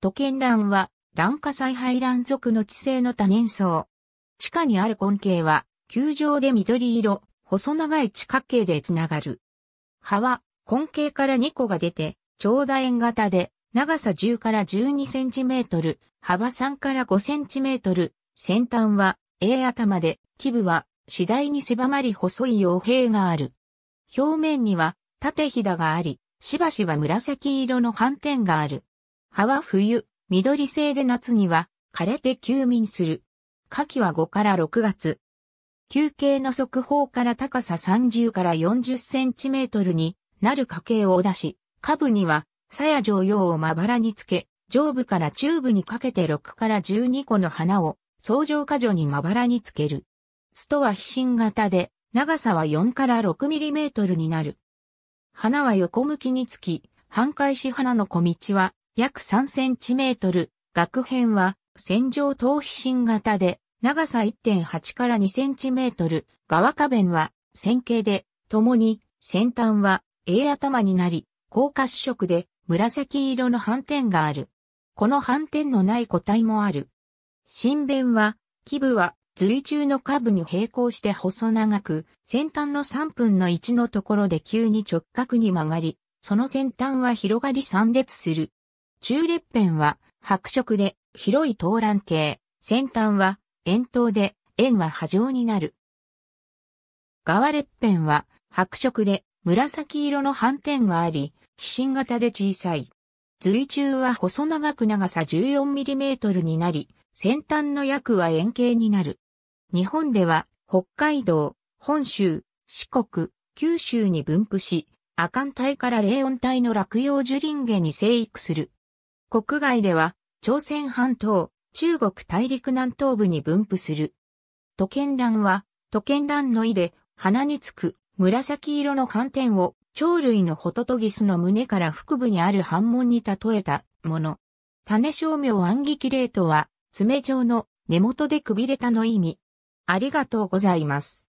都県乱は、乱火災培乱族の地勢の多年層。地下にある根茎は、球状で緑色、細長い地下茎でつながる。葉は、根茎から2個が出て、長楕円型で、長さ10から12センチメートル、幅3から5センチメートル、先端は A 頭で、基部は次第に狭まり細い傭兵がある。表面には縦ひだがあり、しばしば紫色の斑点がある。葉は冬、緑製で夏には枯れて休眠する。夏季は5から6月。休憩の側方から高さ30から40センチメートルになる花茎を出し、下部には鞘状葉をまばらにつけ、上部から中部にかけて6から12個の花を相乗果樹にまばらにつける。ストは飛信型で、長さは4から6ミリメートルになる。花は横向きにつき、半開し花の小道は約3センチメートル、額辺は線状等飛信型で、長さ1.8から2センチメートル、側下弁は線形で、共に先端は A 頭になり、高褐色で紫色の斑点がある。この斑点のない個体もある。新弁は、基部は随中の下部に平行して細長く、先端の3分の1のところで急に直角に曲がり、その先端は広がり散列する。中列辺は白色で広い東蘭形、先端は円筒で円は波状になる。側列辺は白色で紫色の斑点があり、飛心型で小さい。随中は細長く長さ 14mm になり、先端の約は円形になる。日本では北海道、本州、四国、九州に分布し、阿寒帯から霊音帯の落葉樹林下に生育する。国外では、朝鮮半島、中国大陸南東部に分布する。都県蘭は、都県蘭の意で、鼻につく紫色の斑点を、鳥類のホトトギスの胸から腹部にある反紋に例えたもの。種商名暗記キレイとは、爪状の根元でくびれたの意味。ありがとうございます。